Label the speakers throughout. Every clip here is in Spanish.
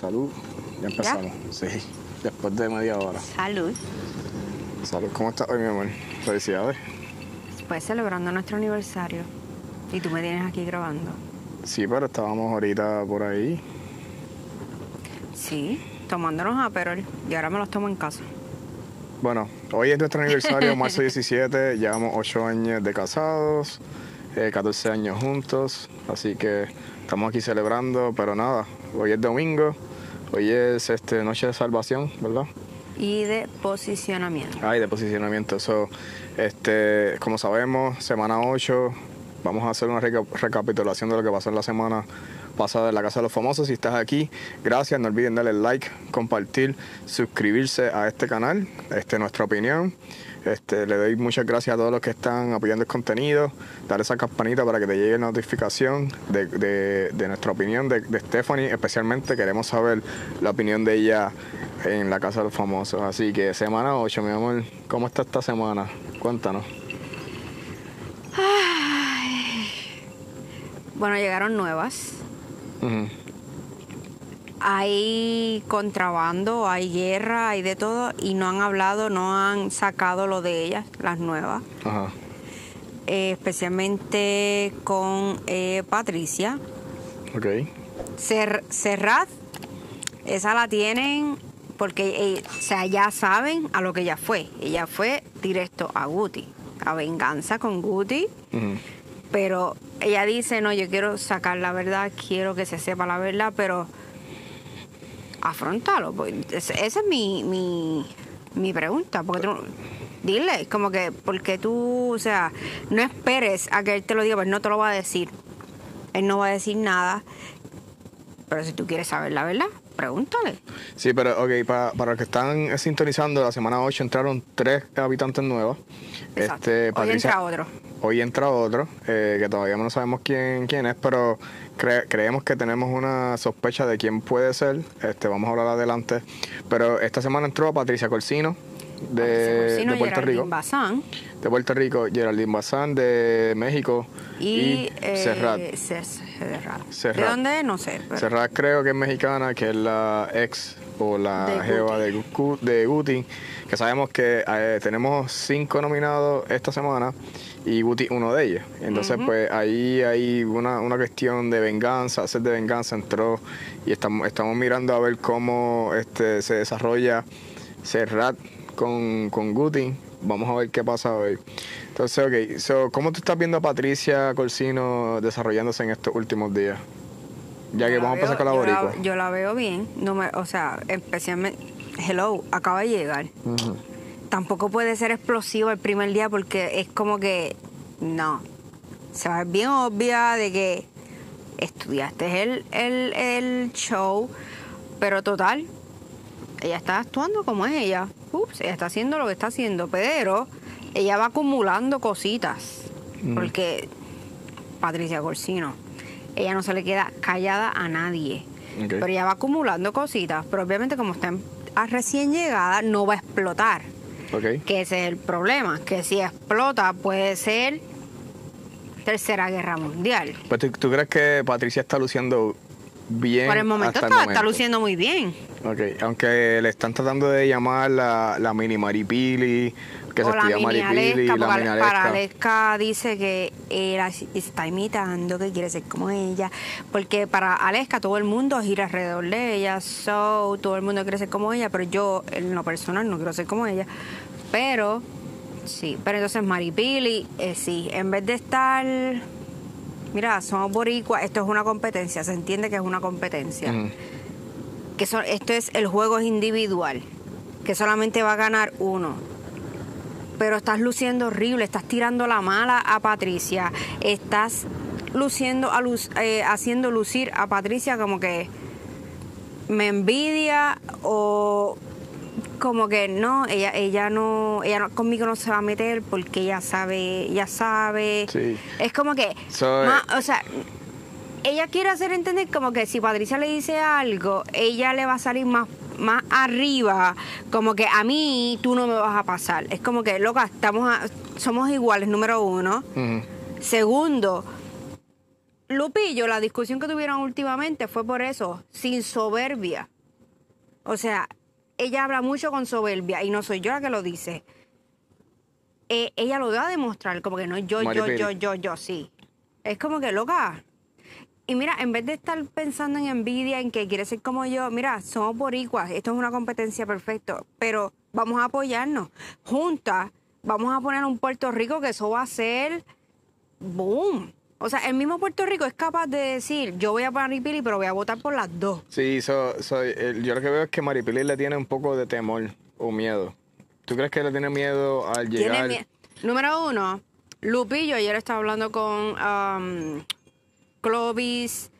Speaker 1: salud. Ya empezamos. Sí, después de media hora. Salud. Salud, ¿cómo estás hoy, mi amor? Felicidades.
Speaker 2: Pues celebrando nuestro aniversario. Y tú me tienes aquí grabando.
Speaker 1: Sí, pero estábamos ahorita por ahí.
Speaker 2: Sí, tomándonos Aperol. Y ahora me los tomo en casa.
Speaker 1: Bueno, hoy es nuestro aniversario, marzo 17. Llevamos 8 años de casados, 14 eh, años juntos. Así que estamos aquí celebrando, pero nada, hoy es domingo Hoy es este, noche de salvación, ¿verdad?
Speaker 2: Y de posicionamiento.
Speaker 1: Ay ah, de posicionamiento. Eso, este, como sabemos, semana 8, vamos a hacer una recapitulación de lo que pasó en la semana pasada en la Casa de los Famosos. Si estás aquí, gracias. No olviden darle like, compartir, suscribirse a este canal, este, nuestra opinión. Este, le doy muchas gracias a todos los que están apoyando el contenido. Dar esa campanita para que te llegue la notificación de, de, nuestra opinión de, Stephanie. Especialmente queremos saber la opinión de ella en la Casa de los Famosos. Así que semana 8, mi amor, ¿cómo está esta semana? Cuéntanos.
Speaker 2: Bueno, llegaron nuevas. Hay contrabando, hay guerra, hay de todo y no han hablado, no han sacado lo de ellas, las nuevas. Eh, especialmente con eh, Patricia. Ok. Ser esa la tienen porque eh, ya saben a lo que ella fue. Ella fue directo a Guti, a venganza con Guti, pero ella dice, no, yo quiero sacar la verdad, quiero que se sepa la verdad, pero afrontalo. Esa pues, es mi, mi, mi pregunta. Porque dile, como que, porque tú, o sea, no esperes a que él te lo diga, pues no te lo va a decir. Él no va a decir nada. Pero si tú quieres saber la verdad, pregúntale.
Speaker 1: Sí, pero ok, para, para los que están sintonizando, la semana 8 entraron tres habitantes nuevos. Exacto. Este, entra otro hoy entra otro, eh, que todavía no sabemos quién, quién es, pero creemos que tenemos una sospecha de quién puede ser. Este, vamos a hablar adelante. Pero esta semana entró Patricia Corsino, de, Puerto Rico. De Puerto Rico, Geraldine Bazán, de México.
Speaker 2: Y, eh, dónde? No sé.
Speaker 1: creo que es mexicana, que es la ex o la de De, de Guti, que sabemos que eh, tenemos cinco nominados esta semana y Guti uno de ellos. Entonces, pues ahí hay una, una cuestión de venganza, hacer de venganza entró y estamos, estamos mirando a ver cómo este, se desarrolla Serrat con, con Guti. Vamos a ver qué pasa hoy. Entonces, ok, so, ¿cómo tú estás viendo a Patricia Corsino desarrollándose en estos últimos días? Ya que vamos a pasar con la
Speaker 2: Yo la, veo bien, no o sea, especialmente, hello, acaba de llegar tampoco puede ser explosivo el primer día porque es como que no. Se va bien obvia de que estudiaste el, el, el show, pero total, ella está actuando como es ella. Ups, ella está haciendo lo que está haciendo, pero ella va acumulando cositas. Mm. Porque Patricia Corsino, ella no se le queda callada a nadie. Pero ella va acumulando cositas, pero obviamente como está recién llegada, no va a explotar. Que ese es el problema, que si explota puede ser Tercera Guerra Mundial.
Speaker 1: Pues, ¿Tú, ¿Tú crees que Patricia está luciendo bien. Por el momento está, luciendo muy bien. aunque le están tratando de llamar la, la mini Maripili, que se la Maripili, Para
Speaker 2: Aleska dice que eh, está imitando, que quiere ser como ella, porque para Aleska todo el mundo gira alrededor de ella, so, todo el mundo quiere ser como ella, pero yo en lo personal no quiero ser como ella, pero sí, pero entonces Maripili, eh, sí, en vez de estar mira, somos boricuas, esto es una competencia, se entiende que es una competencia. Que esto es, el juego es individual, que solamente va a ganar uno. Pero estás luciendo horrible, estás tirando la mala a Patricia, estás luciendo eh, haciendo lucir a Patricia como que me envidia o como que no, ella, ella no, ella conmigo no se va a meter porque ella sabe, ya sabe. Es como que, eh, o sea, ella quiere hacer entender como que si Patricia le dice algo, ella le va a salir más más arriba, como que a mí tú no me vas a pasar. Es como que, loca, estamos somos iguales, número uno. Segundo, Lupillo, la discusión que tuvieron últimamente fue por eso, sin soberbia. O sea, ella habla mucho con soberbia y no soy yo la que lo dice. Eh, ella lo va a demostrar, como que no yo, yo, yo, yo, yo, sí. Es como que loca. Y mira, en vez de estar pensando en envidia, en que quiere ser como yo, mira, somos boricuas, esto es una competencia perfecta, pero vamos a apoyarnos. Juntas, vamos a poner un Puerto Rico que eso va a ser boom. O sea, el mismo Puerto Rico es capaz de decir, yo voy a Maripili, pero voy a votar por las dos.
Speaker 1: Sí, soy yo lo que veo es que Maripili le tiene un poco de temor o miedo. ¿Tú crees que le tiene miedo al llegar?
Speaker 2: Número uno, Lupillo ayer estaba hablando con um, Clovis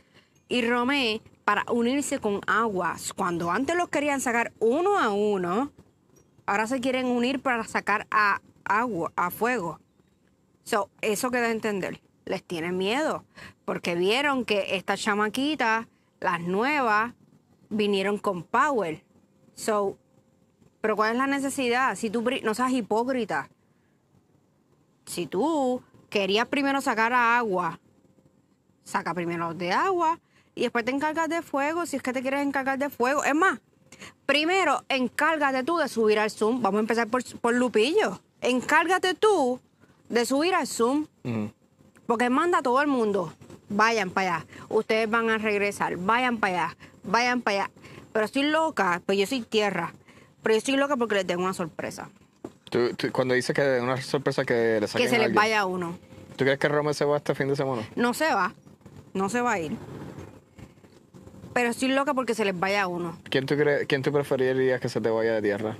Speaker 2: y Romé para unirse con Aguas. Cuando antes los querían sacar uno a uno, ahora se quieren unir para sacar a agua, a fuego. So, eso queda a entender les tienen miedo, porque vieron que estas chamaquitas, las nuevas, vinieron con power. So, pero ¿cuál es la necesidad? Si tú no seas hipócrita. Si tú querías primero sacar agua, saca primero de agua y después te encargas de fuego, si es que te quieres encargar de fuego. Es más, primero encárgate tú de subir al Zoom. Vamos a empezar por, por Lupillo. Encárgate tú de subir al Zoom porque manda a todo el mundo, vayan para allá, ustedes van a regresar, vayan para allá, vayan para allá. Pero estoy loca, pues yo soy tierra, pero yo soy loca porque les tengo una sorpresa.
Speaker 1: cuando dice que una sorpresa que le Que se les vaya uno. ¿Tú crees que Rome se va este fin de semana?
Speaker 2: No se va, no se va a ir. Pero estoy loca porque se les vaya a uno.
Speaker 1: ¿Quién tú, quién tú preferirías que se te vaya de tierra?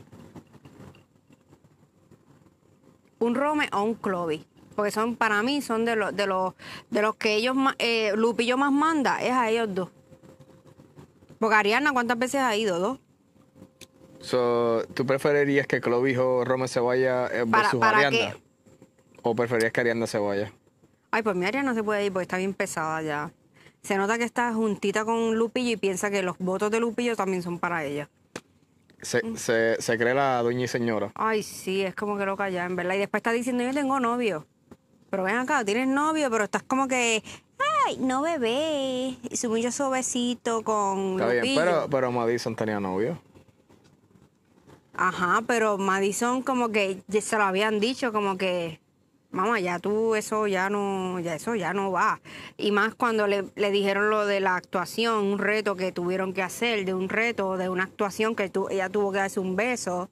Speaker 2: ¿Un Rome o un Clovis? porque son para mí son de los de los de los que ellos eh, Lupillo más manda es a ellos dos. Porque Ariana, ¿cuántas veces ha ido?
Speaker 1: Dos. ¿Tú preferirías que Clovis o Roma se vaya eh, versus ¿O preferirías que Ariana se vaya?
Speaker 2: Ay, pues mi Ariana no se puede ir porque está bien pesada ya. Se nota que está juntita con Lupillo y piensa que los votos de Lupillo también son para ella.
Speaker 1: Se, mm. se, se, cree la doña y señora.
Speaker 2: Ay, sí, es como que lo ya, en verdad. Y después está diciendo, yo tengo novio pero ven acá, tienes novio, pero estás como que, ay, no bebé. Y su mucho suavecito con. Está bien, pero,
Speaker 1: pero Madison tenía novio.
Speaker 2: Ajá, pero Madison como que se lo habían dicho, como que, mamá, ya tú eso ya no, ya eso ya no va. Y más cuando le, dijeron lo de la actuación, un reto que tuvieron que hacer, de un reto, de una actuación que tú, ella tuvo que darse un beso,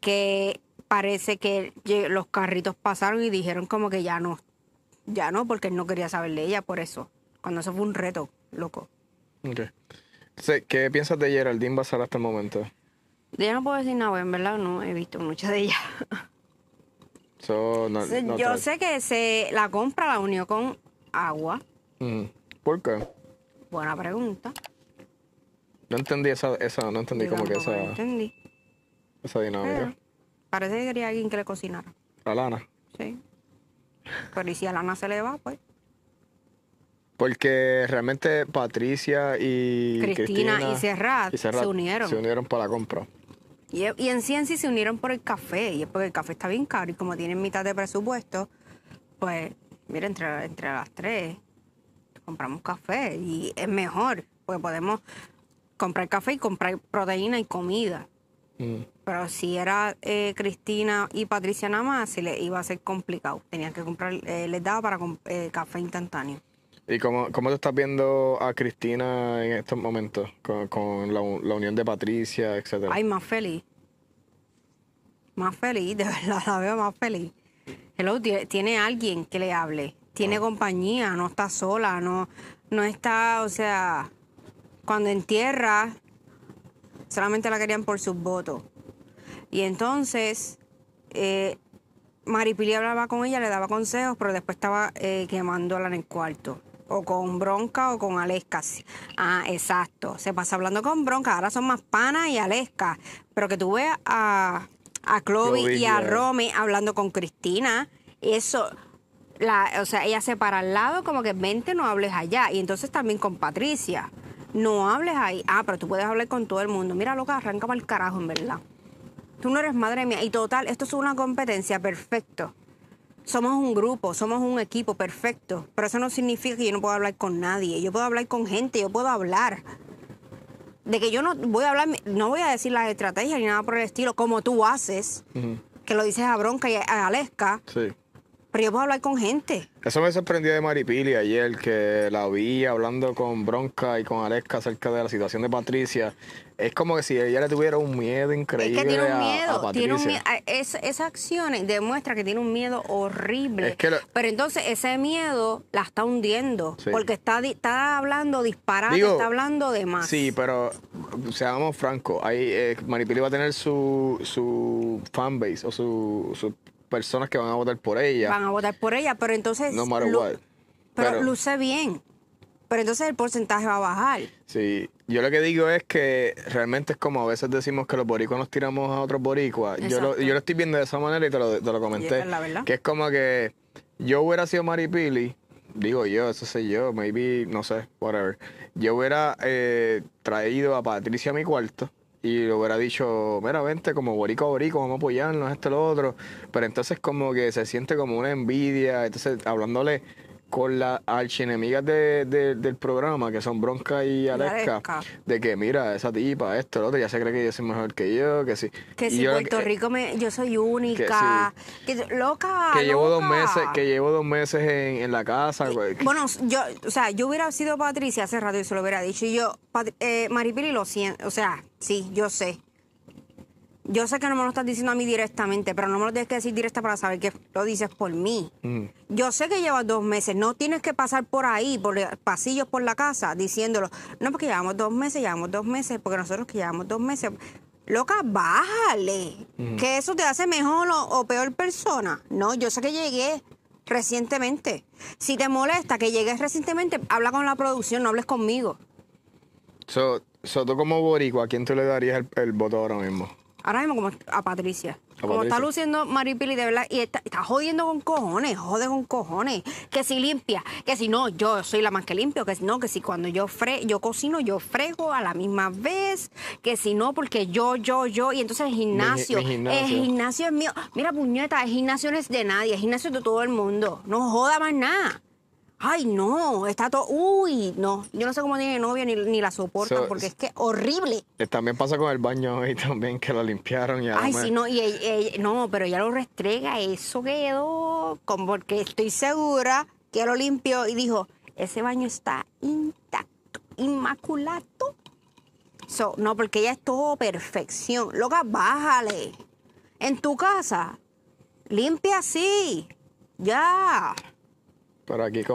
Speaker 2: que parece que los carritos pasaron y dijeron como que ya no, ya no, porque él no quería saber de ella, por eso. Cuando eso fue un reto, loco.
Speaker 1: Ok. ¿Qué piensas de Geraldine Basar hasta el momento?
Speaker 2: Ya no puedo decir nada, en verdad no he visto muchas de ella. yo sé que se la compra la unió con agua.
Speaker 1: Mm. ¿Por qué?
Speaker 2: Buena pregunta.
Speaker 1: No entendí esa, esa no entendí como que esa. No entendí. Esa dinámica.
Speaker 2: Parece que quería alguien que le cocinara. A Lana. Sí. Pero y si a Lana se le va, pues.
Speaker 1: Porque realmente Patricia y Cristina, y, Serrat se unieron. Se unieron para la compra.
Speaker 2: Y, en ciencia se unieron por el café, y es porque el café está bien caro y como tienen mitad de presupuesto, pues, mira, entre, entre las tres compramos café y es mejor, porque podemos comprar café y comprar proteína y comida. Pero si era eh, Cristina y Patricia nada más, se le iba a ser complicado. Tenían que comprar, eh, les daba para eh, café instantáneo.
Speaker 1: ¿Y cómo, cómo, te estás viendo a Cristina en estos momentos? Con, la, unión de Patricia, etcétera. Ay,
Speaker 2: más feliz. Más feliz, de verdad, la veo más feliz. Hello, tiene alguien que le hable. Tiene ah. compañía, no está sola, no, no está, o sea, cuando entierra, solamente la querían por sus votos. Y entonces eh, Maripili hablaba con ella, le daba consejos, pero después estaba eh, quemándola en el cuarto. O con Bronca o con Aleska. Ah, exacto. Se pasa hablando con Bronca. Ahora son más Pana y Aleska. Pero que tú veas a, a Chloe y a Rome hablando con Cristina. Eso, la, o sea, ella se para al lado como que vente, no hables allá. Y entonces también con Patricia. No hables ahí. Ah, pero tú puedes hablar con todo el mundo. Mira, loca, arranca para el carajo, en verdad. Tú no eres madre mía. Y total, esto es una competencia, perfecto. Somos un grupo, somos un equipo, perfecto. Pero eso no significa que yo no pueda hablar con nadie. Yo puedo hablar con gente, yo puedo hablar. De que yo no voy a hablar, no voy a decir las estrategias ni nada por el estilo, como tú haces, que lo dices a Bronca y a Aleska. Sí pero yo puedo hablar con gente.
Speaker 1: Eso me sorprendió de Maripili ayer, que la vi hablando con Bronca y con Alexa acerca de la situación de Patricia. Es como que si ella le tuviera un miedo increíble. Es que tiene un miedo. Tiene un miedo
Speaker 2: esas acciones demuestran que tiene un miedo horrible. pero entonces ese miedo la está hundiendo. Porque está, está hablando disparado, está hablando de más.
Speaker 1: Sí, pero seamos francos. Ahí, eh, Maripili va a tener su, su fanbase o su personas que van a votar por ella. Van
Speaker 2: a votar por ella, pero entonces... No matter Pero, luce bien. Pero entonces el porcentaje va a bajar.
Speaker 1: Sí, yo lo que digo es que realmente es como a veces decimos que los boricuas nos tiramos a otros boricuas. Yo lo, yo lo, estoy viendo de esa manera y te lo, comenté. la verdad. Que es como que yo hubiera sido Maripili, digo yo, eso sé yo, maybe, no sé, whatever. Yo hubiera eh, traído a Patricia a mi cuarto y lo hubiera dicho, meramente como borico borico, vamos a apoyarnos, esto, lo otro. Pero entonces como que se siente como una envidia, entonces hablándole con las archienemigas de, del programa, que son Bronca y Aleska, de que mira, esa tipa, esto, lo otro, ya se cree que yo soy mejor que yo, que sí. Que si Puerto Rico
Speaker 2: me, yo soy única, que, loca. Que
Speaker 1: llevo dos meses, que llevo dos meses en, la casa.
Speaker 2: bueno, yo, o sea, yo hubiera sido Patricia hace rato y se lo hubiera dicho. Y yo, eh, Maripili lo siento, o sea, sí, yo sé. Yo sé que no me lo estás diciendo a mí directamente, pero no me lo tienes que decir directa para saber que lo dices por mí. Yo sé que llevas dos meses, no tienes que pasar por ahí, por pasillos por la casa, diciéndolo, no, porque llevamos dos meses, llevamos dos meses, porque nosotros que llevamos dos meses. Loca, bájale, que eso te hace mejor o, peor persona. No, yo sé que llegué, recientemente. Si te molesta que llegues recientemente, habla con la producción, no hables conmigo.
Speaker 1: So, como boricua, ¿a quién tú le darías el voto ahora mismo?
Speaker 2: Ahora mismo como a Patricia. como está luciendo Maripili de verdad. Y está, jodiendo con cojones, jode con cojones. Que si limpia, que si no, yo soy la más que limpio, que si no, que si cuando yo fre yo cocino, yo frego a la misma vez, que si no, porque yo, yo, yo, y entonces el gimnasio, gimnasio. el gimnasio es mío. Mira, puñeta, el gimnasio no es de nadie, el gimnasio es de todo el mundo. No joda más nada. Ay, no, está todo. Uy, no. Yo no sé cómo tiene novia ni, ni la soporta, porque es que es horrible.
Speaker 1: Eh, también pasa con el baño hoy también, que lo limpiaron y Ay, sí, no,
Speaker 2: no, pero ya lo restrega, eso quedó, como porque estoy segura que lo limpió y dijo, ese baño está intacto, inmaculado. no, porque ya es todo perfección. Loca, bájale. En tu casa, limpia así. Ya.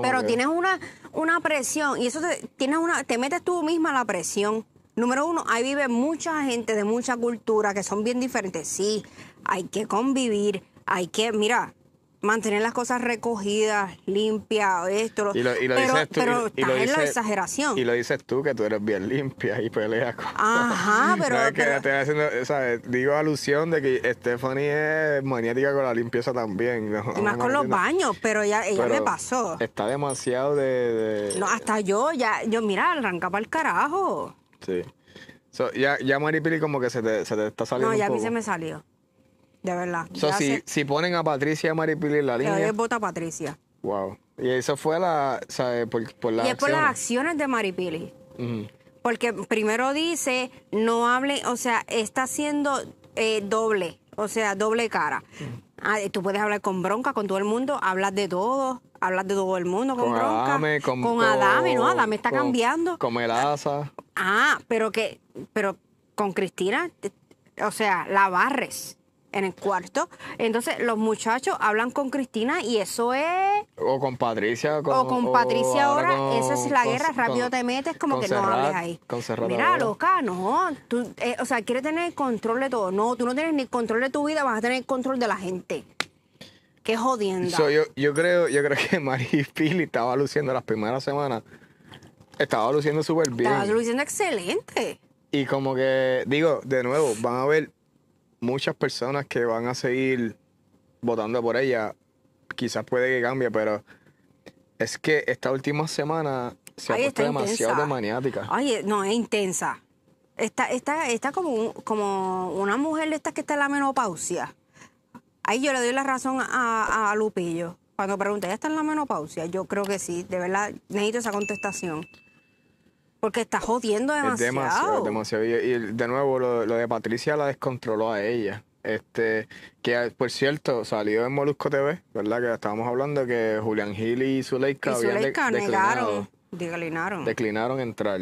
Speaker 2: Pero tienes una, una presión y eso te, tienes una, te metes tú misma la presión. Número uno, ahí vive mucha gente de mucha cultura que son bien diferentes. Sí, hay que convivir, hay que, mira, mantener las cosas recogidas, limpias, esto, lo, y pero, dices tú, la exageración. Y
Speaker 1: lo dices tú, que tú eres bien limpia y peleas con...
Speaker 2: Ajá, pero...
Speaker 1: Digo alusión de que Stephanie es maniática con la limpieza también. Y más con los baños,
Speaker 2: pero ya ella me pasó.
Speaker 1: Está demasiado de, No,
Speaker 2: hasta yo, ya, yo mira, arranca para el carajo.
Speaker 1: Sí. ya, ya Maripili como que se te, se te está saliendo. No, ya a mí se me
Speaker 2: salió. De verdad. O sea,
Speaker 1: si, ponen a Patricia y a Maripili en la línea. Yo voto a Patricia. Wow. Y eso fue la, Por, por las y es por las
Speaker 2: acciones de Maripili. Porque primero dice, no hable, o sea, está siendo eh, doble, o sea, doble cara. Ah, tú puedes hablar con bronca, con todo el mundo, hablas de todo, hablas de todo el mundo con, con bronca. Adame, con, con, Adame, ¿no? Adame está cambiando.
Speaker 1: Con Melaza.
Speaker 2: Ah, pero que, pero con Cristina, o sea, la barres en el cuarto. Entonces los muchachos hablan con Cristina y eso es...
Speaker 1: O con Patricia. o con Patricia ahora, esa es la guerra, rápido te metes como que no hables ahí. Mira,
Speaker 2: loca, no. Eh, o sea, quiere tener control de todo. No, tú no tienes ni control de tu vida, vas a tener control de la gente. Qué jodiendo.
Speaker 1: yo, creo, yo creo que Mari Pili estaba luciendo las primeras semanas. Estaba luciendo súper bien. Estaba
Speaker 2: luciendo excelente.
Speaker 1: Y como que, digo, de nuevo, van a ver muchas personas que van a seguir votando por ella. Quizás puede que cambie, pero es que esta última semana se ha puesto demasiado maniática.
Speaker 2: Ay, no, es intensa. Está, está, está como, como una mujer de estas que está en la menopausia. Ahí yo le doy la razón a, a Lupillo. Cuando pregunta ¿ya está en la menopausia? Yo creo que sí, de verdad, necesito esa contestación. Porque está jodiendo demasiado. demasiado,
Speaker 1: demasiado. Y, de nuevo, lo, de Patricia la descontroló a ella. Este, que por cierto, salió en Molusco TV, ¿verdad? Que estábamos hablando que Julián Gil y Zuleika, habían
Speaker 2: declinaron.
Speaker 1: Declinaron entrar.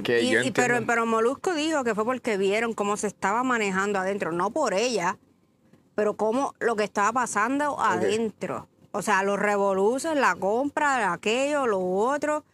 Speaker 2: y, pero, Molusco dijo que fue porque vieron cómo se estaba manejando adentro, no por ella, pero cómo lo que estaba pasando adentro. O sea, los revoluciones, la compra, de aquello, lo otro.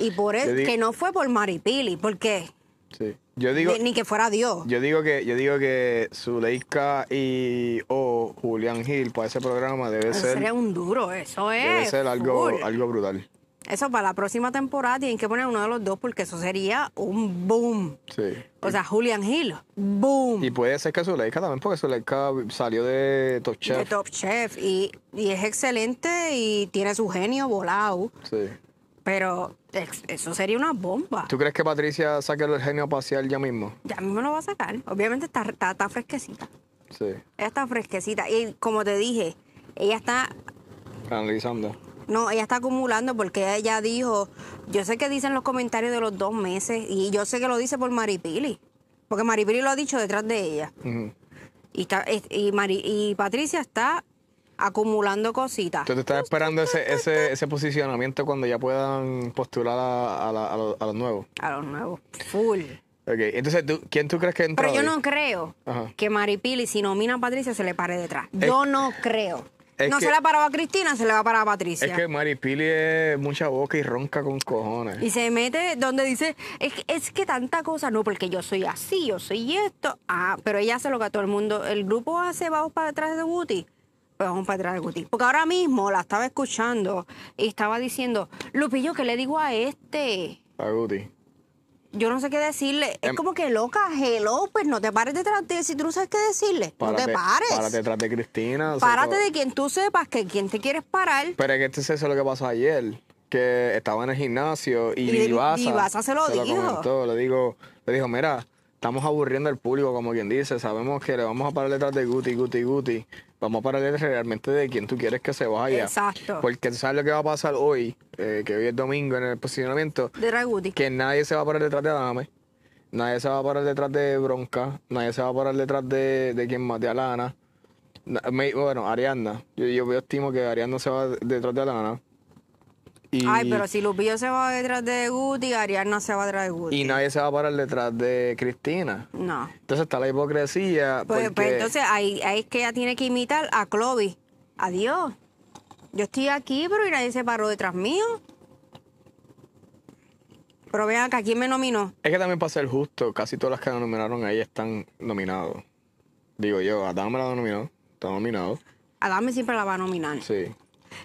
Speaker 2: Y por eso, que no fue por Maripili, porque...
Speaker 1: Sí. Yo digo, ni, que fuera Dios. Yo digo que, yo digo que Zuleika y o Julian Julián Gil para ese programa debe ser. Sería
Speaker 2: un duro, eso es. Debe ser algo,
Speaker 1: algo brutal.
Speaker 2: Eso para la próxima temporada tienen que poner uno de los dos porque eso sería un boom. Sí. O sea, Julian Hill,
Speaker 1: boom. Y puede ser que Zuleika también, porque Zuleika salió de Top Chef. De
Speaker 2: Top Chef y, y es excelente y tiene su genio volado. Sí. Pero eso sería una bomba.
Speaker 1: ¿Tú crees que Patricia saque el genio pasear ya mismo?
Speaker 2: Ya mismo lo va a sacar. Obviamente está, fresquecita. Sí. Ella está fresquecita. Y como te dije, ella está...
Speaker 1: Analizando.
Speaker 2: No, ella está acumulando porque ella dijo, yo sé que dicen los comentarios de los dos meses y yo sé que lo dice por Maripili, porque Maripili lo ha dicho detrás de ella. está, y, Patricia está acumulando cositas.
Speaker 1: Entonces, te estás esperando ese, ese, posicionamiento cuando ya puedan postular a, los, nuevos.
Speaker 2: A los nuevos,
Speaker 1: full. Ok, Entonces, ¿quién tú crees que entra? Pero yo no creo que
Speaker 2: que Maripili, si nomina a Patricia, se le pare detrás. Yo no creo. No se le ha parado a Cristina, se le va a parar a Patricia. Es que
Speaker 1: Maripili es mucha boca y ronca con cojones. Y
Speaker 2: se mete donde dice, es que, tanta cosa, no, porque yo soy así, yo soy esto. Ah, pero ella hace lo que a todo el mundo, el grupo hace, vamos para detrás de Buti. Pues, vamos para atrás Guti. Porque ahora mismo la estaba escuchando y estaba diciendo, Lupillo, ¿qué le digo a este? A Guti. Yo no sé qué decirle. es em- como que loca, geló, pues no te pares detrás de si tú no sabes qué decirle. no te pares. Párate
Speaker 1: detrás de Cristina. párate de
Speaker 2: quien tú sepas que quien te quieres parar.
Speaker 1: Pero es que este es eso lo que pasó ayer. Que estaba en el gimnasio y, y vas. se lo se Lo le digo, le dijo, mira, estamos aburriendo al público, como quien dice. Sabemos que le vamos a parar detrás de Guti, Guti, Guti vamos a pararle realmente de quién tú quieres que se vaya. Exacto. Porque tú sabes lo que va a pasar hoy, eh, que hoy es domingo en el posicionamiento. De Raguti. Que nadie se va a parar detrás de Adame, nadie se va a parar detrás de Bronca, nadie se va a parar detrás de, quien mate a lana bueno, Arianda. Yo, yo, estimo que Arianda se va detrás de lana Ay, pero si
Speaker 2: Lupillo se va detrás de Guti, no se va detrás de Guti. Y
Speaker 1: nadie se va a parar detrás de Cristina. No. Entonces está la hipocresía. Pues, pues entonces
Speaker 2: ahí, ahí, es que ella tiene que imitar a Clovis. Adiós. Yo estoy aquí, pero nadie se paró detrás mío. Pero vean que aquí me nominó?
Speaker 1: Es que también para ser justo, casi todas las que la nominaron ahí están nominados.
Speaker 2: Digo yo, Adam me la nominó, está nominado. Adam siempre la va a nominar. Sí.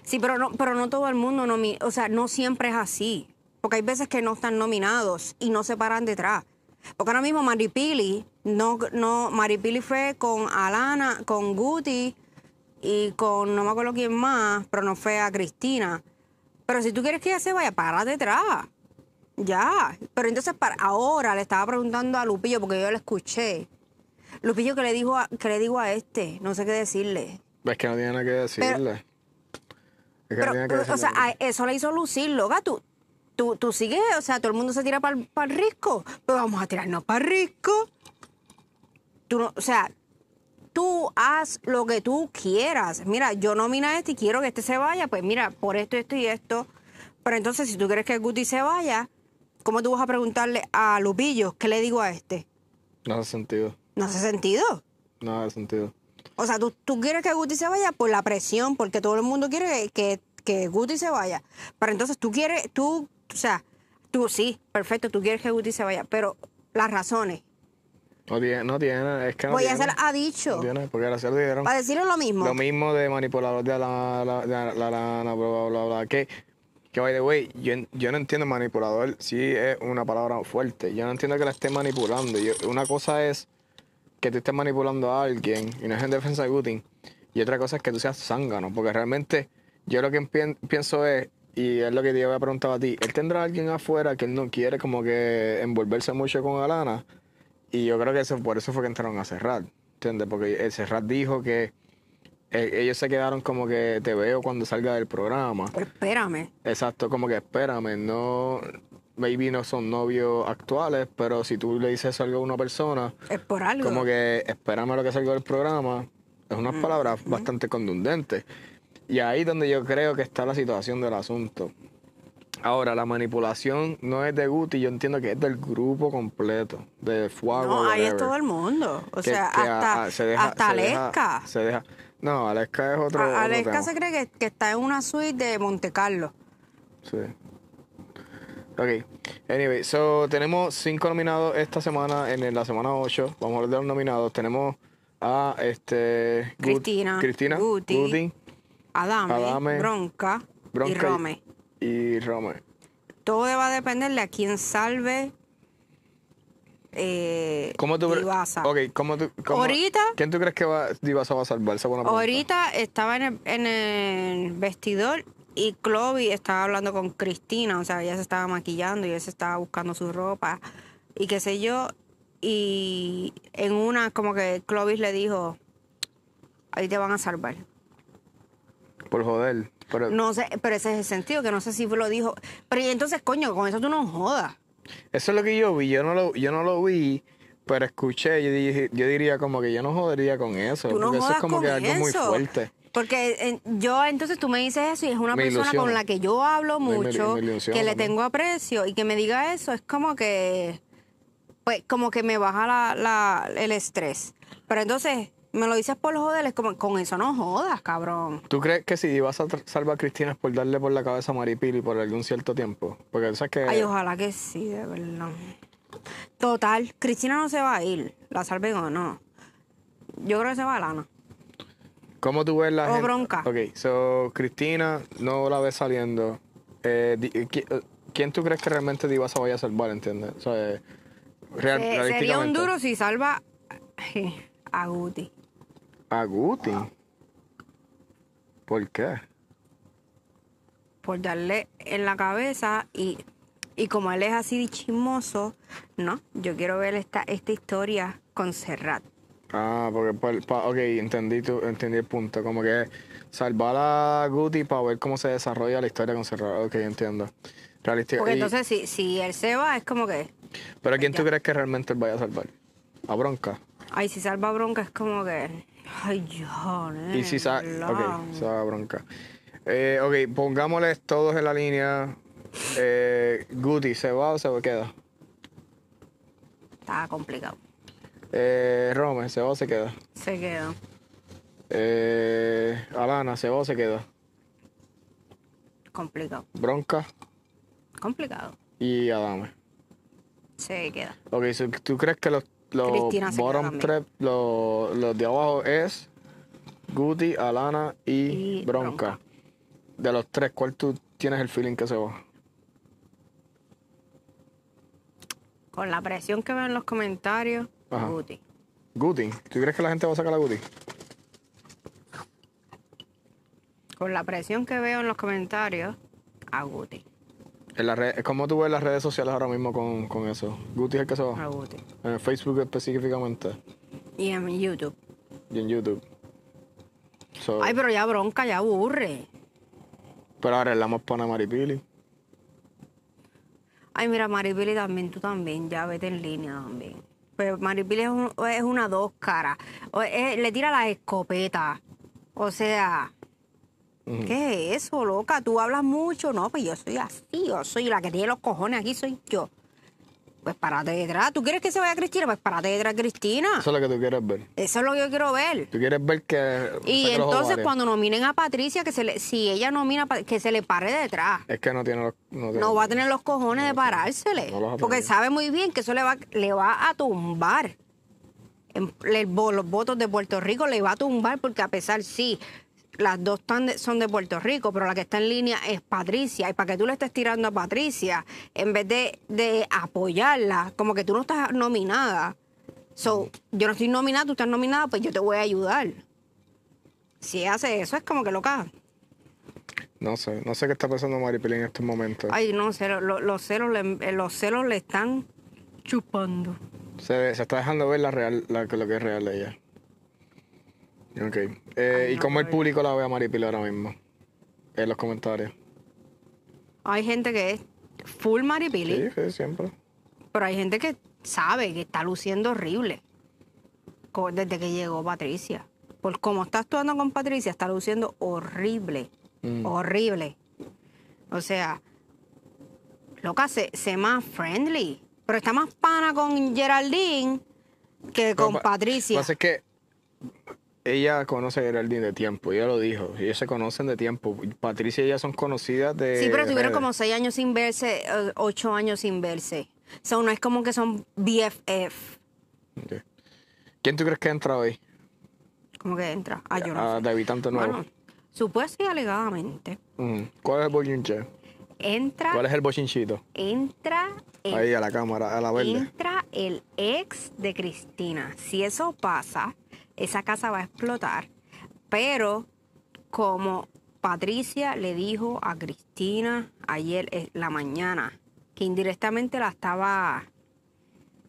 Speaker 2: Sí, pero no, pero no todo el mundo, o sea, no siempre es así. Porque hay veces que no están nominados y no se paran detrás. Porque ahora mismo Maripili, no, no, Maripili fue con Alana, con Guti y con no me acuerdo quién más, pero no fue a Cristina. Pero si tú quieres que ella se vaya, para detrás. Ya. Pero entonces para, ahora le estaba preguntando a Lupillo, porque yo le escuché. Lupillo que le dijo que le digo a este, no sé qué decirle.
Speaker 1: Es que no tiene nada que decirle.
Speaker 2: Pero, o sea, eso le hizo lucir, loca, tú, tú, tú sigues, o sea, todo el mundo se tira para pa el risco, pero vamos a tirarnos para el risco. Tú o sea, tú haz lo que tú quieras. Mira, yo nomina a este y quiero que este se vaya, pues mira, por esto, esto y esto. Pero entonces, si tú quieres que Guti se vaya, ¿cómo tú vas a preguntarle a Lupillo qué le digo a este?
Speaker 1: No hace sentido.
Speaker 2: No hace sentido.
Speaker 1: No hace sentido.
Speaker 2: O sea, tú, quieres que Guti se vaya por la presión, porque todo el mundo quiere que, que, Guti se vaya. Pero entonces tú quieres, tú, o sea, tú sí, perfecto, tú quieres que Guti se vaya, pero las razones.
Speaker 1: No tiene, no tiene, es que no Voy a hacer
Speaker 2: ha dicho.
Speaker 1: tiene, porque ahora se lo dijeron. a decirle lo mismo. Lo mismo de manipulador de la lana, la, la, la, bla, bla, bla, que, que, by the way, yo, no entiendo manipulador, sí es una palabra fuerte. Yo no entiendo que la esté manipulando. una cosa es que te estés manipulando a alguien y no es en defensa de Gutin. Y otra cosa es que tú seas zángano, porque realmente yo lo que pienso es, y es lo que yo había preguntado a ti, él tendrá alguien afuera que él no quiere como que envolverse mucho con Alana. Y yo creo que eso, por eso fue que entraron a cerrar ¿entiendes? Porque el dijo que eh, ellos se quedaron como que te veo cuando salga del programa. Espérame. Exacto, como que espérame, no, Baby no son novios actuales, pero si tú le dices algo a una persona, es por algo. Como que espérame lo que salga del programa, es unas palabras bastante contundentes. Y ahí es donde yo creo que está la situación del asunto. Ahora, la manipulación no es de Guti, yo entiendo que es del grupo completo, de Fuego. No, ahí es todo el
Speaker 2: mundo. O sea, hasta, hasta
Speaker 1: no, Aleska es otro. Aleska se
Speaker 2: cree que, que, está en una suite de Monte Carlo. Sí.
Speaker 1: Ok. Anyway, so tenemos cinco nominados esta semana, en la semana 8. Vamos a hablar de los nominados. Tenemos a este. Cristina. Cristina. Guti.
Speaker 2: Adam, Adame,
Speaker 1: Bronca,
Speaker 2: Bronca, Y Rome.
Speaker 1: Y, Rome.
Speaker 2: Todo va a depender de a quién salve. Eh,
Speaker 1: ¿Cómo tú, Divasa. Okay, ¿cómo tú, ahorita, ¿Quién tú crees que va, Divasa va a salvarse?
Speaker 2: Ahorita estaba en el, en el vestidor y Chloe estaba hablando con Cristina, o sea, ella se estaba maquillando y ella se estaba buscando su ropa y qué sé yo. Y en una, como que Clovis le dijo, ahí te van a salvar.
Speaker 1: Por joder. Pero...
Speaker 2: No sé, pero ese es el sentido, que no sé si lo dijo. Pero entonces, coño, con eso tú no jodas.
Speaker 1: Eso es lo que yo vi, yo no lo, yo no lo vi, pero escuché, yo, dije, yo diría como que yo no jodería con eso, porque eso es como que algo muy fuerte.
Speaker 2: Porque eh, yo, entonces tú me dices eso y es una persona con la que yo hablo mucho, que le tengo aprecio y que me diga eso, es como que, pues, como que me baja la, el estrés. Pero entonces, me lo dices por joder, es como, con eso no jodas, cabrón.
Speaker 1: ¿Tú crees que si vas a salvar a Cristina es por darle por la cabeza a Maripili por algún cierto tiempo? Porque sabes que... Ay,
Speaker 2: ojalá que sí, de verdad. Total, Cristina no se va a ir, la salven o no. Yo creo que se va a Lana.
Speaker 1: ¿Cómo tú ves la O bronca. Ok, so Cristina no la ves saliendo. Eh, eh, eh, ¿Quién tú crees que realmente se vaya a salvar, entiendes? O sea, sería un duro
Speaker 2: si salva a Guti.
Speaker 1: A Guti. Ah. ¿Por qué?
Speaker 2: por darle en la cabeza y, como él es así de no, yo quiero ver esta, esta historia con Serrat.
Speaker 1: Ah, porque ok, entendí, entendí el punto. Como que salvar a Guti para ver cómo se desarrolla la historia con Cerrado. Ok, entiendo. Realista, porque entonces
Speaker 2: si, él se va, es como que.
Speaker 1: Pero ¿a quién pues tú crees que realmente él vaya a salvar? ¿A Bronca?
Speaker 2: Ay, si salva a Bronca es como que. Ay, no. Y si salva.
Speaker 1: okay, a Bronca. Eh, ok, pongámosles todos en la línea. Eh, Guti, ¿se va o se queda?
Speaker 2: Está complicado.
Speaker 1: Eh, Romer, se va o se queda. Se queda. Eh, Alana, se va o se queda. Complicado. Bronca. Complicado. Y Adame.
Speaker 2: Se queda.
Speaker 1: Ok, ¿tú crees que los, bottom trap, los, de abajo es Guti, Alana y, Bronca. Bronca? De los tres, ¿cuál tú tienes el feeling que se va?
Speaker 2: Con la presión que veo en los comentarios,
Speaker 1: Guti. ¿Tú crees que la gente va a sacar a Guti?
Speaker 2: Con la presión que veo en los comentarios,
Speaker 1: a Guti. En ¿Cómo tú ves las redes sociales ahora mismo con, eso? ¿Guti es el que se va? A Guti. En Facebook específicamente.
Speaker 2: Y en YouTube. Y en YouTube. Ay, pero ya bronca, ya aburre.
Speaker 1: Pero ahora arreglamos para Maripili.
Speaker 2: Ay, mira, Maripili también, tú también, ya vete en línea también pues Maripil es, una dos caras. Eh, le tira la escopeta. O sea, ¿qué es eso, loca? Tú hablas mucho. No, pues yo soy así. Yo soy la que tiene los cojones aquí, soy yo. Pues párate detrás. ¿Tú quieres que se vaya Cristina? Pues párate detrás, Cristina.
Speaker 1: Eso es lo que tú quieres ver.
Speaker 2: Eso es lo que yo quiero ver.
Speaker 1: Tú quieres ver que. Y entonces cuando
Speaker 2: nominen a Patricia, que se le, si ella nomina, que se le pare detrás.
Speaker 1: Es que no tiene los. No, va a
Speaker 2: tener los cojones de parársele. porque sabe muy bien que eso le va, le va a tumbar. los votos de Puerto Rico le va a tumbar porque a pesar, sí, las dos están son de Puerto Rico, pero la que está en línea es Patricia. Y para que tú le estés tirando a Patricia, en vez de, apoyarla, como que tú no estás nominada. So, yo no estoy nominada, tú estás nominada, pues yo te voy a ayudar. Si hace eso, es como que loca.
Speaker 1: No sé, no sé qué está pasando Maripili en estos momentos.
Speaker 2: Ay, no sé, los, celos le, eh, los celos le están chupando.
Speaker 1: Se, está dejando ver la real, la, lo que es real de ella. Ok. Eh, ¿Y cómo el público la ve a Maripil ahora mismo? En los comentarios.
Speaker 2: Hay gente que es full Maripili. Sí, sí, siempre. Pero hay gente que sabe que está luciendo horrible. Desde que llegó Patricia. Por cómo está actuando con Patricia, está luciendo horrible. Mm. Horrible. O sea, loca, hace se más friendly. Pero está más pana con Geraldine que con Patricia. Pasa es que
Speaker 1: ella conoce a Geraldine de tiempo, ella lo dijo, ellos se conocen de tiempo. Patricia y ella son conocidas de... Sí, pero tuvieron como
Speaker 2: seis años sin verse, ocho años sin verse. sea, no es como que son BFF.
Speaker 1: ¿Quién tú crees que entra hoy?
Speaker 2: ¿Cómo que entra? a
Speaker 1: ah, yo no ah, sé. De nuevo.
Speaker 2: supuesto y alegadamente.
Speaker 1: Mm. ¿Cuál es el bochinche?
Speaker 2: Entra... ¿Cuál es el
Speaker 1: bochinchito?
Speaker 2: Entra... Ahí, a
Speaker 1: la cámara, a la verde.
Speaker 2: Entra el ex de Cristina. Si eso pasa esa casa va a explotar. Pero como Patricia le dijo a Cristina ayer en eh, la mañana, que indirectamente la estaba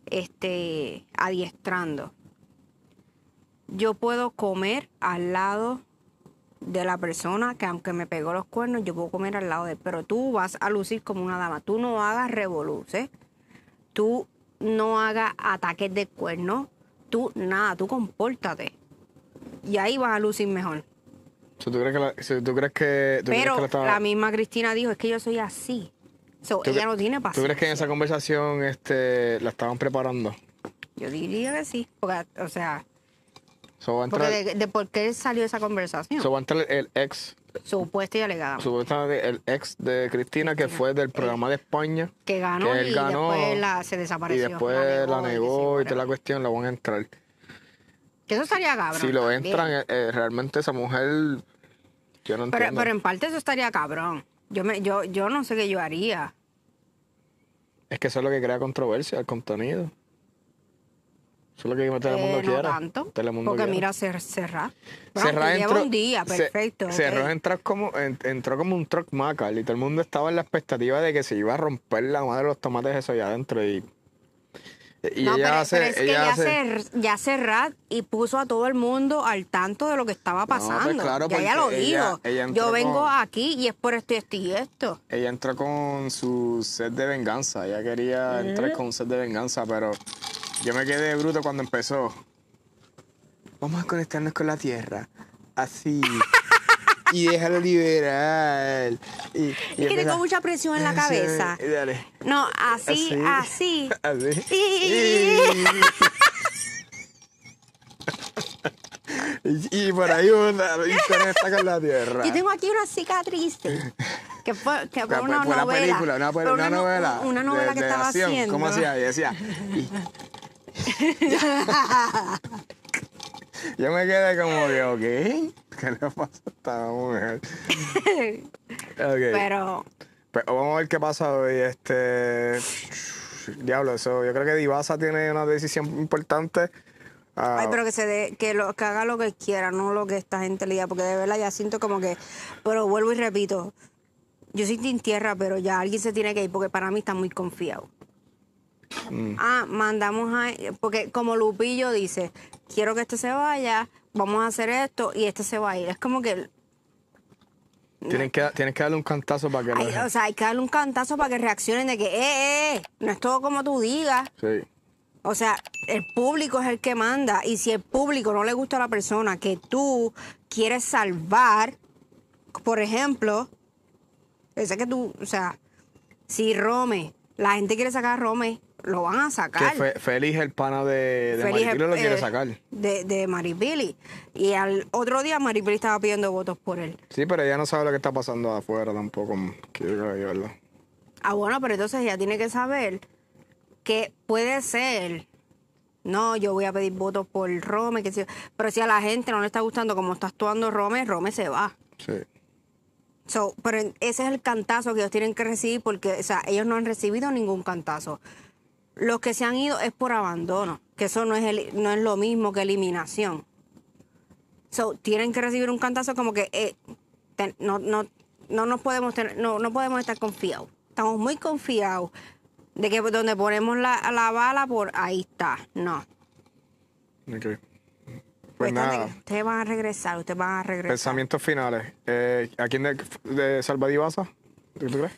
Speaker 2: este, adiestrando, yo puedo comer al lado de la persona que aunque me pegó los cuernos, yo puedo comer al lado de él, pero tú vas a lucir como una dama, tú no hagas revoluciones, tú no hagas ataques de cuernos, tú nada, tú compórtate. Y ahí vas a lucir mejor.
Speaker 1: ¿Tú crees que la, tú crees que, Pero la,
Speaker 2: misma Cristina dijo, es que yo soy así. So, ella no tiene paciencia. ¿Tú crees
Speaker 1: que en esa conversación este, la estaban preparando?
Speaker 2: Yo diría que sí. Porque, o sea,
Speaker 1: de,
Speaker 2: por qué salió esa conversación. So,
Speaker 1: entrar el ex
Speaker 2: Supuesta y alegada.
Speaker 1: Supuestamente el ex de Cristina, que fue del programa de España.
Speaker 2: Que ganó, y después se desapareció. Y después la negó, y, toda
Speaker 1: la cuestión, la van a entrar.
Speaker 2: Que eso estaría cabrón. Si lo entran, eh,
Speaker 1: eh, realmente esa mujer. Yo no pero, pero en
Speaker 2: parte eso estaría cabrón. Yo, me, yo, yo no sé qué yo haría.
Speaker 1: Es que eso es lo que crea controversia, el contenido. Eso es lo que Telemundo eh, no Tanto, Telemundo porque mira,
Speaker 2: cerrar. cerrar entró, un día, perfecto. Cerró
Speaker 1: entró como, entró como un truck maca. y todo el mundo estaba en la expectativa de que se iba a romper la madre de los tomates eso allá adentro y... Y no, ella pero, es que
Speaker 2: ya, Serrat y puso a todo el mundo al tanto de lo que estaba pues, pasando. No, claro, ya ella lo dijo. Yo vengo aquí y es por esto y esto
Speaker 1: Ella entró con su sed de venganza. Ella quería entrar con un de venganza, pero yo me quedé bruto cuando empezó. Vamos a conectarnos con la tierra. Así. y déjalo liberar. Y, que tengo mucha presión en la cabeza. Dale.
Speaker 2: No, así, así.
Speaker 1: Así. Y... por ahí una, y conecta con la tierra. Yo
Speaker 2: tengo aquí una cicatriz que fue, que fue ah, pues, una, novela, película, una, novela. una, novela. que estaba haciendo. ¿Cómo hacía?
Speaker 1: decía, yo me quedé como que, ok, ¿qué le pasa a esta mujer? Pero... Pues, vamos a ver qué pasa hoy. Este... Diablo, eso. Yo creo que Divasa tiene una decisión importante. Ah. Ay, pero que
Speaker 2: se dé, que, lo, que haga lo que quiera, no lo que esta gente le diga, porque de verdad ya siento como que, pero vuelvo y repito, yo siento en tierra, pero ya alguien se tiene que ir porque para mí está muy confiado. Mm. Ah, mandamos a... Porque como Lupillo dice, quiero que este se vaya, vamos a hacer esto y este se va a ir. Es como que
Speaker 1: tienen que, que darle un cantazo para que... o
Speaker 2: sea, hay que darle un cantazo para que reaccionen de que, eh, eh, eh, no es todo como tú digas. Sí. O sea, el público es el que manda. Y si el público no le gusta a la persona que tú quieres salvar, por ejemplo, ese que tú, o sea, si Rome, la gente quiere sacar a Rome lo van a sacar.
Speaker 1: feliz el pana de, de Maripili, lo eh, quiere sacar.
Speaker 2: De, de Maripili. Y al otro día Maripili estaba pidiendo votos por él.
Speaker 1: Sí, pero ella no sabe lo que está pasando afuera tampoco. Mm, Quiero
Speaker 2: Ah, bueno, pero entonces ella tiene que saber que puede ser. No, yo voy a pedir votos por Rome, que si, pero si a la gente no le está gustando como está actuando Rome, Rome se va. Sí. pero ese es el cantazo que ellos tienen que recibir porque, o sea, ellos no han recibido ningún cantazo. Los que se han ido es por abandono, que eso no es, no es lo mismo que eliminación. tienen que recibir un cantazo como que eh, no, no, no, podemos no, podemos estar confiados. Estamos muy confiados de que donde ponemos la, bala, por ahí está. No. Pues, nada. Ustedes van a regresar, ustedes van a regresar.
Speaker 1: Pensamientos finales. Eh, ¿A quién de, de Salvadivasa? ¿Tú crees?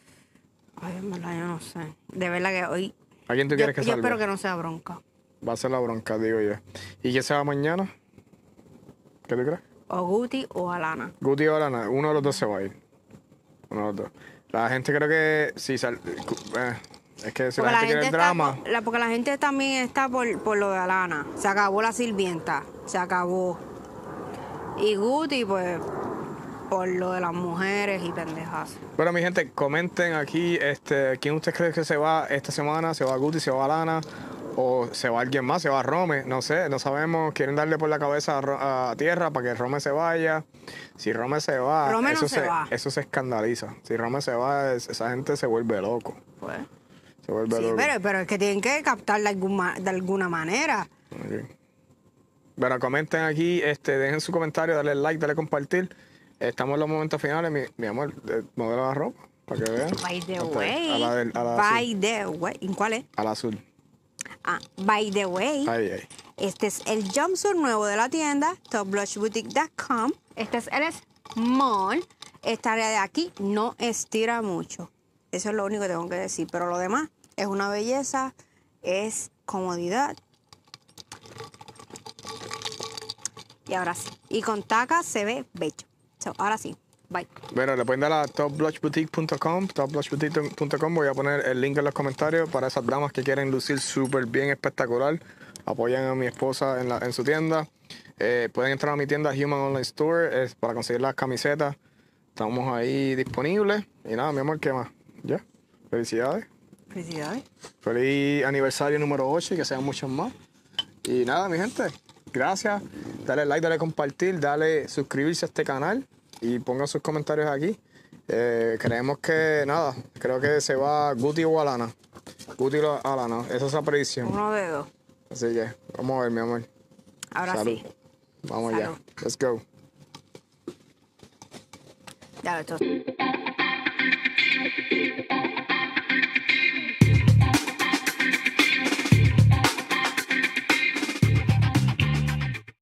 Speaker 2: Ay, yo no sé. De verdad que hoy ¿A
Speaker 1: quién tú quieres que salga? Yo espero que
Speaker 2: no sea bronca.
Speaker 1: Va a ser la bronca, digo yo. ¿Y quién se va mañana? ¿Qué le crees?
Speaker 2: O Guti o Alana.
Speaker 1: Guti o Alana, uno de los dos se va a ir. Uno de los dos. La gente creo que si eh, es que si la gente, el drama.
Speaker 2: porque la gente también está por, por lo de Alana. Se acabó la sirvienta. Se acabó. Y Guti, pues, por lo de las mujeres y pendejas.
Speaker 1: Bueno, mi gente, comenten aquí este, quién usted cree que se va esta semana, se va Guti, se va Lana o se va alguien más, se va Rome, no sé, no sabemos, quieren darle por la cabeza a, Tierra para que Rome se vaya. Si Rome se va, eso se, escandaliza. Si Rome se va, esa gente se vuelve loco. Pues. Se vuelve sí, Pero,
Speaker 2: pero es que tienen que captar de alguna, manera.
Speaker 1: Bueno, comenten aquí, este, dejen su comentario, dale like, dale compartir. Estamos en los momentos finales, mi, amor, modelo la ropa, para que vean. By the way. By the
Speaker 2: way. ¿En cuál es? Al azul. Ah, by the way. Este es el jumpsuit nuevo de la tienda, topblushboutique.com. Este es el small. Esta área de aquí no estira mucho. Eso es lo único que tengo que decir. Pero lo demás es una belleza, es comodidad. Y ahora sí. Y con taca se ve bello ahora sí. Bye.
Speaker 1: Bueno, le pueden dar a topblushboutique.com, topblushboutique.com. Voy a poner el link en los comentarios para esas damas que quieren lucir súper bien, espectacular. Apoyan a mi esposa en, su tienda. Eh, pueden entrar a mi tienda Human Online Store para conseguir las camisetas. Estamos ahí disponibles. Y nada, mi amor, ¿qué más? Ya. Felicidades. Felicidades. Feliz aniversario número 8 y que sean muchos más. Y nada, mi gente, gracias. Dale like, dale compartir, dale suscribirse a este canal y ponga sus comentarios aquí. Eh, creemos que, nada, creo que se va Guti o Alana. Guti o Alana, esa es la predicción. Uno de dos. Así que, vamos a ver, mi amor. Ahora sí. Vamos ya. allá. Let's go.
Speaker 2: Ya, esto.